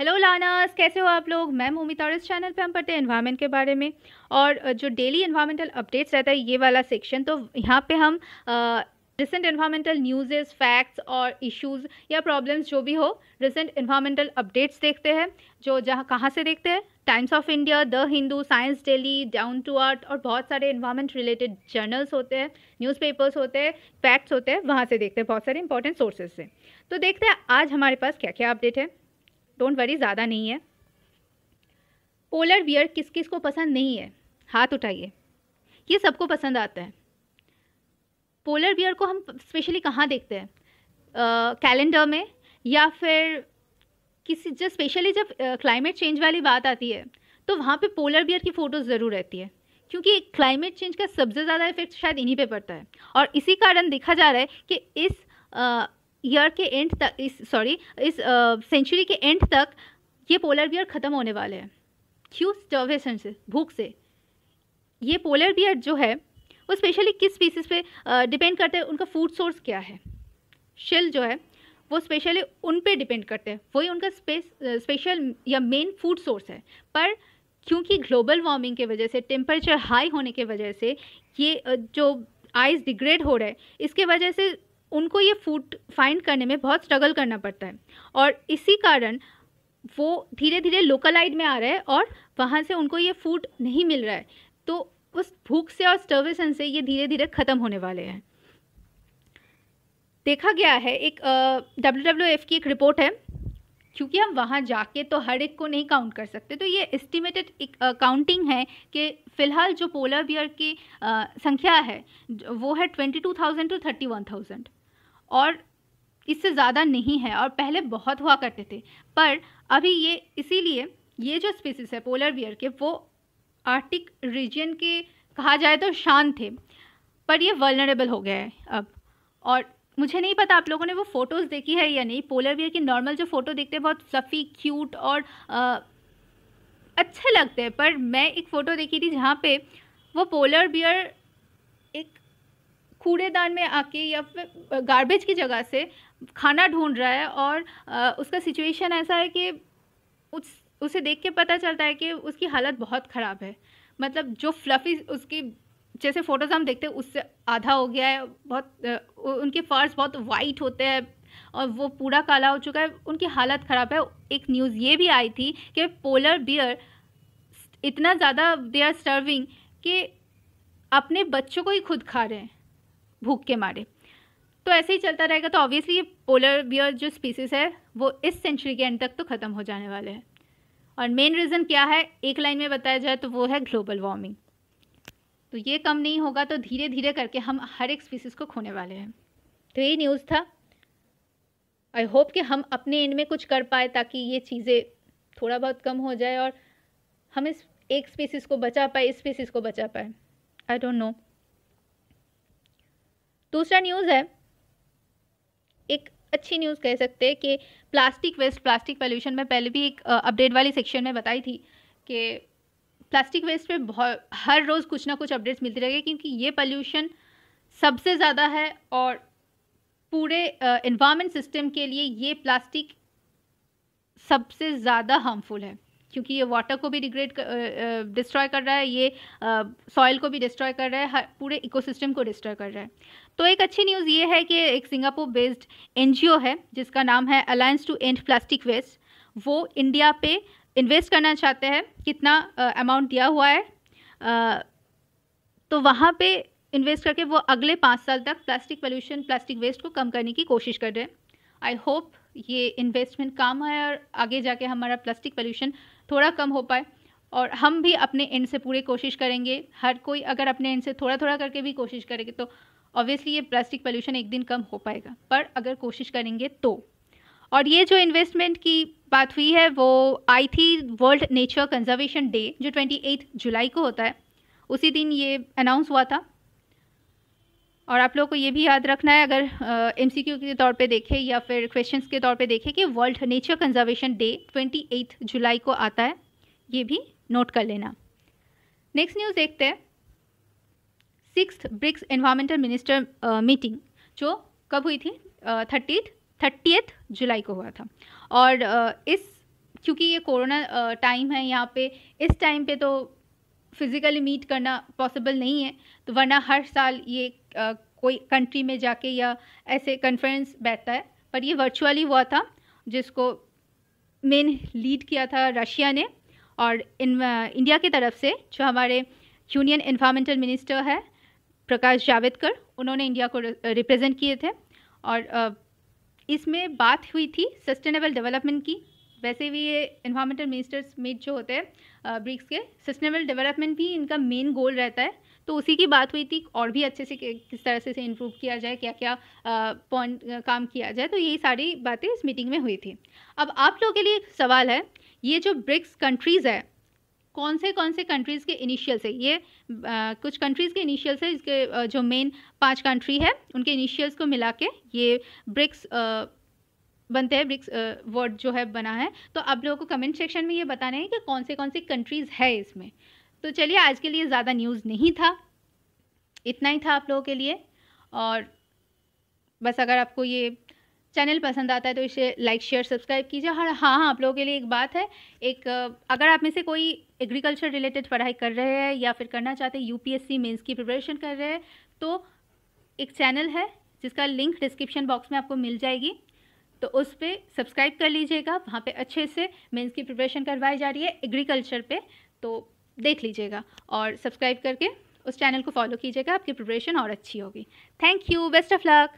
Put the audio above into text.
hello लानास कैसे हो आप लोग मैं मोमिता इस चैनल पे हम पढ़ते हैं इन्वायरमेंट के बारे में और जो डेली इन्वायरमेंटल अपडेट्स रहता है ये वाला सेक्शन तो यहाँ पे हम रिसेंट इन्वायरमेंटल न्यूज़ेस फैक्ट्स और इश्यूज या प्रॉब्लम्स जो भी हो रिसेंट इन्वायरमेंटल अपडेट्स देखते हैं जो जहाँ कहाँ से देखते हैं Times of India the Hindu science daily down to earth और बहुत सारे इन्वायरमेंट रिलेटेड जर्नल्स होते हैं न्यूज़पेपर्स होते हैं फैक्ट्स होते हैं वहाँ से देखते हैं बहुत सारे इंपॉर्टेंट सोर्सेज से तो देखते हैं आज हमारे पास क्या क्या अपडेट है डोंट वरी ज़्यादा नहीं है पोलर बियर किस किस को पसंद नहीं है हाथ उठाइए ये सबको पसंद आता है पोलर बियर को हम स्पेशली कहाँ देखते हैं कैलेंडर में या फिर किसी जब स्पेशली जब क्लाइमेट चेंज वाली बात आती है तो वहाँ पे पोलर बियर की फ़ोटोज़ ज़रूर रहती है क्योंकि क्लाइमेट चेंज का सबसे ज़्यादा इफेक्ट शायद इन्हीं पे पड़ता है और इसी कारण देखा जा रहा है कि इस ईयर के एंड तक इस सॉरी इस सेंचुरी uh, के एंड तक ये पोलर बियर ख़त्म होने वाले हैं क्यों स्टर्वेशन से भूख से ये पोलर बियर जो है वो स्पेशली किस स्पीसीज पे डिपेंड uh, करते हैं उनका फूड सोर्स क्या है शिल जो है वो स्पेशली उन पे डिपेंड करते हैं वही उनका स्पेस स्पेशल uh, या मेन फूड सोर्स है पर क्योंकि ग्लोबल वार्मिंग के वजह से टेम्परेचर हाई होने के वजह से ये जो आइस डिग्रेड हो रहा है इसके वजह से उनको ये फूड फाइंड करने में बहुत स्ट्रगल करना पड़ता है और इसी कारण वो धीरे धीरे लोकलाइड में आ रहे हैं और वहाँ से उनको ये फूड नहीं मिल रहा है तो उस भूख से और स्टर्वेशन से ये धीरे धीरे ख़त्म होने वाले हैं देखा गया है एक डब्ल्यू डब्ल्यू एफ की एक रिपोर्ट है क्योंकि हम वहाँ जाके तो हर एक को नहीं काउंट कर सकते तो ये एस्टिमेटेड एक काउंटिंग है कि फ़िलहाल जो पोलर बियर की संख्या है वो है twenty two thousand to thirty one thousand और इससे ज़्यादा नहीं है और पहले बहुत हुआ करते थे पर अभी ये इसीलिए ये जो स्पीसीज है पोलर बियर के वो आर्टिक रीजन के कहा जाए तो शांत थे पर ये वर्नरेबल हो गया है अब और मुझे नहीं पता आप लोगों ने वो फ़ोटोज़ देखी है या नहीं पोलर बियर की नॉर्मल जो फ़ोटो देखते हैं बहुत फ्लफ़ी क्यूट और आ, अच्छे लगते हैं पर मैं एक फ़ोटो देखी थी जहाँ पे वो पोलर बियर कूड़ेदान में आके या फिर गार्बेज की जगह से खाना ढूंढ रहा है और आ, उसका सिचुएशन ऐसा है कि उस उसे देख के पता चलता है कि उसकी हालत बहुत ख़राब है मतलब जो फ्लफ़ी उसकी जैसे फ़ोटोज़ हम देखते हैं उससे आधा हो गया है बहुत उनके फर्स बहुत वाइट होते हैं और वो पूरा काला हो चुका है उनकी हालत ख़राब है एक न्यूज़ ये भी आई थी कि पोलर बियर इतना ज़्यादा दे आर सर्विंग कि अपने बच्चों को ही खुद खा रहे हैं भूख के मारे तो ऐसे ही चलता रहेगा तो ऑब्वियसली ये पोलर बियर जो स्पीसीज़ है वो इस सेंचुरी के एंड तक तो ख़त्म हो जाने वाले हैं और मेन रीज़न क्या है एक लाइन में बताया जाए तो वो है ग्लोबल वार्मिंग तो ये कम नहीं होगा तो धीरे धीरे करके हम हर एक स्पीसीज़ को खोने वाले हैं तो ये न्यूज़ था आई होप कि हम अपने इनमें कुछ कर पाए ताकि ये चीज़ें थोड़ा बहुत कम हो जाए और हम इस एक स्पीसीज़ को बचा पाए इस स्पीसीज़ को बचा पाए आई डोंट नो दूसरा न्यूज़ है एक अच्छी न्यूज़ कह सकते हैं कि प्लास्टिक वेस्ट प्लास्टिक पॉल्यूशन में पहले भी एक अपडेट वाली सेक्शन में बताई थी कि प्लास्टिक वेस्ट पे बहुत हर रोज़ कुछ ना कुछ अपडेट्स मिलती रहेगी क्योंकि ये पॉल्यूशन सबसे ज़्यादा है और पूरे इन्वामेंट सिस्टम के लिए ये प्लास्टिक सबसे ज़्यादा हार्मफुल है क्योंकि ये वाटर को भी डिग्रेड डिस्ट्रॉय कर रहा है ये सॉइल को भी डिस्ट्रॉय कर रहा है हर पूरे इकोसिस्टम को डिस्ट्रॉय कर रहा है तो एक अच्छी न्यूज़ ये है कि एक सिंगापुर बेस्ड एन है जिसका नाम है alliance to end plastic waste वो इंडिया पे इन्वेस्ट करना चाहते हैं कितना अमाउंट दिया हुआ है uh, तो वहाँ पे इन्वेस्ट करके वो अगले पाँच साल तक प्लास्टिक पोल्यूशन प्लास्टिक वेस्ट को कम करने की कोशिश कर रहे हैं आई होप ये इन्वेस्टमेंट काम है और आगे जाके हमारा प्लास्टिक पोल्यूशन थोड़ा कम हो पाए और हम भी अपने एंड से पूरे कोशिश करेंगे हर कोई अगर अपने एंड से थोड़ा थोड़ा करके भी कोशिश करेंगे तो ऑब्वियसली ये प्लास्टिक पॉल्यूशन एक दिन कम हो पाएगा पर अगर कोशिश करेंगे तो और ये जो इन्वेस्टमेंट की बात हुई है वो आई थी वर्ल्ड नेचर कंजर्वेशन डे जो 28 जुलाई को होता है उसी दिन ये अनाउंस हुआ था और आप लोगों को ये भी याद रखना है अगर एम uh, के तौर पे देखें या फिर क्वेश्चंस के तौर पे देखें कि वर्ल्ड नेचर कंजर्वेशन डे 28 जुलाई को आता है ये भी नोट कर लेना नेक्स्ट न्यूज़ देखते हैं six BRICS environmental minister meeting जो कब हुई थी थर्टी थर्टीथ जुलाई को हुआ था और uh, इस क्योंकि ये कोरोना टाइम है यहाँ पे इस टाइम पे तो फिज़िकली मीट करना पॉसिबल नहीं है तो वरना हर साल ये uh, कोई कंट्री में जाके या ऐसे कन्फ्रेंस बैठता है पर ये वर्चुअली हुआ था जिसको मेन लीड किया था रशिया ने और इन इंडिया की तरफ से जो हमारे यूनियन इन्वामेंटल मिनिस्टर है प्रकाश जावेदकर उन्होंने इंडिया को रिप्रेजेंट किए थे और इसमें बात हुई थी सस्टेनेबल डेवलपमेंट की वैसे भी ये इन्वामेंटल मिनिस्टर्स मीट जो होते हैं ब्रिक्स के सस्टेनेबल डेवलपमेंट भी इनका मेन गोल रहता है तो उसी की बात हुई थी और भी अच्छे से किस तरह से इसे इम्प्रूव किया जाए क्या क्या पॉइंट काम किया जाए तो यही सारी बातें इस मीटिंग में हुई थी अब आप लोगों के लिए एक सवाल है ये जो ब्रिक्स कंट्रीज़ है कौन से कौन से कंट्रीज़ के इनिशियल से ये आ, कुछ कंट्रीज़ के इनिशियल से इसके जो मेन पांच कंट्री है उनके इनिशियल्स को मिला के ये ब्रिक्स आ, बनते हैं ब्रिक्स वर्ड जो है बना है तो आप लोगों को कमेंट सेक्शन में ये बताना है कि कौन से कौन से कंट्रीज़ है इसमें तो चलिए आज के लिए ज़्यादा न्यूज़ नहीं था इतना ही था आप लोगों के लिए और बस अगर आपको ये चैनल पसंद आता है तो इसे लाइक शेयर सब्सक्राइब कीजिए और हाँ हाँ आप लोगों के लिए एक बात है एक अगर आप में से कोई एग्रीकल्चर रिलेटेड पढ़ाई कर रहे हैं या फिर करना चाहते हैं यूपीएससी मेंस की प्रिपरेशन कर रहे हैं तो एक चैनल है जिसका लिंक डिस्क्रिप्शन बॉक्स में आपको मिल जाएगी तो उस पर सब्सक्राइब कर लीजिएगा वहाँ पे अच्छे से मेंस की प्रिपरेशन करवाई जा रही है एग्रीकल्चर पे तो देख लीजिएगा और सब्सक्राइब करके उस चैनल को फॉलो कीजिएगा आपकी प्रिपरेशन और अच्छी होगी thank you best of luck